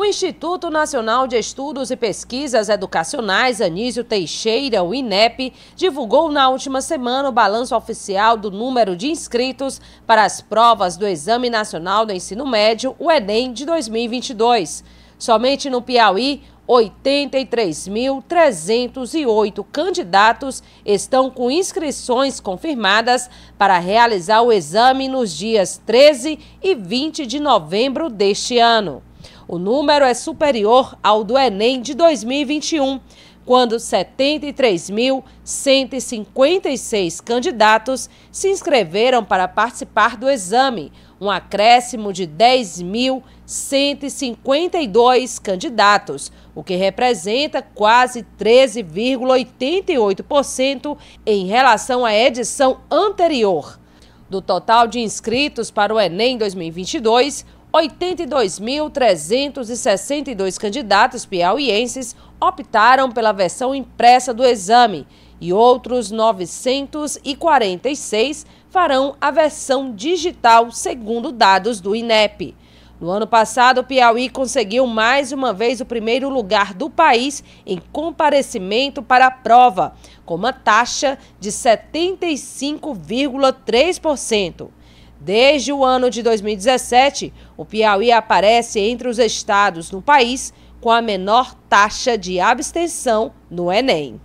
O Instituto Nacional de Estudos e Pesquisas Educacionais Anísio Teixeira, o INEP, divulgou na última semana o balanço oficial do número de inscritos para as provas do Exame Nacional do Ensino Médio, o ENEM, de 2022. Somente no Piauí, 83.308 candidatos estão com inscrições confirmadas para realizar o exame nos dias 13 e 20 de novembro deste ano. O número é superior ao do Enem de 2021, quando 73.156 candidatos se inscreveram para participar do exame, um acréscimo de 10.152 candidatos, o que representa quase 13,88% em relação à edição anterior. Do total de inscritos para o Enem 2022, 82.362 candidatos piauienses optaram pela versão impressa do exame e outros 946 farão a versão digital, segundo dados do INEP. No ano passado, o Piauí conseguiu mais uma vez o primeiro lugar do país em comparecimento para a prova, com uma taxa de 75,3%. Desde o ano de 2017, o Piauí aparece entre os estados no país com a menor taxa de abstenção no Enem.